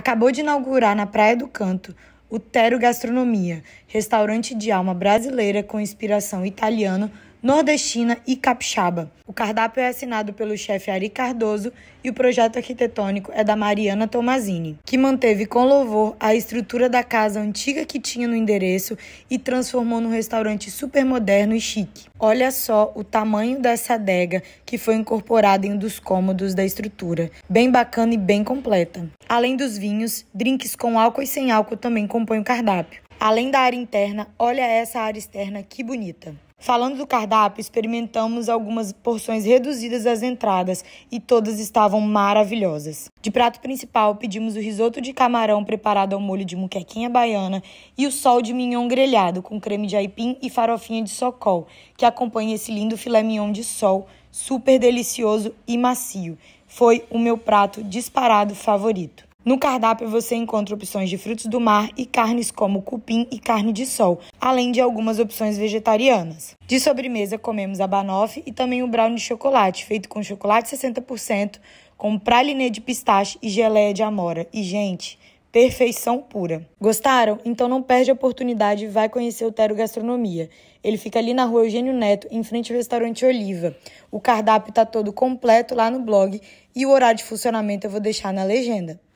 acabou de inaugurar na Praia do Canto o Tero Gastronomia, restaurante de alma brasileira com inspiração italiana nordestina e capixaba. O cardápio é assinado pelo chefe Ari Cardoso e o projeto arquitetônico é da Mariana Tomazini, que manteve com louvor a estrutura da casa antiga que tinha no endereço e transformou num restaurante super moderno e chique. Olha só o tamanho dessa adega que foi incorporada em um dos cômodos da estrutura, bem bacana e bem completa. Além dos vinhos, drinks com álcool e sem álcool também compõem o cardápio. Além da área interna, olha essa área externa que bonita. Falando do cardápio, experimentamos algumas porções reduzidas das entradas e todas estavam maravilhosas. De prato principal, pedimos o risoto de camarão preparado ao molho de muquequinha baiana e o sol de mignon grelhado com creme de aipim e farofinha de socol, que acompanha esse lindo filé mignon de sol, super delicioso e macio. Foi o meu prato disparado favorito. No cardápio você encontra opções de frutos do mar e carnes como cupim e carne de sol, além de algumas opções vegetarianas. De sobremesa comemos a banoffee e também o brownie de chocolate, feito com chocolate 60%, com praliné de pistache e geleia de amora. E gente, perfeição pura. Gostaram? Então não perde a oportunidade e vai conhecer o Tero Gastronomia. Ele fica ali na rua Eugênio Neto, em frente ao restaurante Oliva. O cardápio está todo completo lá no blog e o horário de funcionamento eu vou deixar na legenda.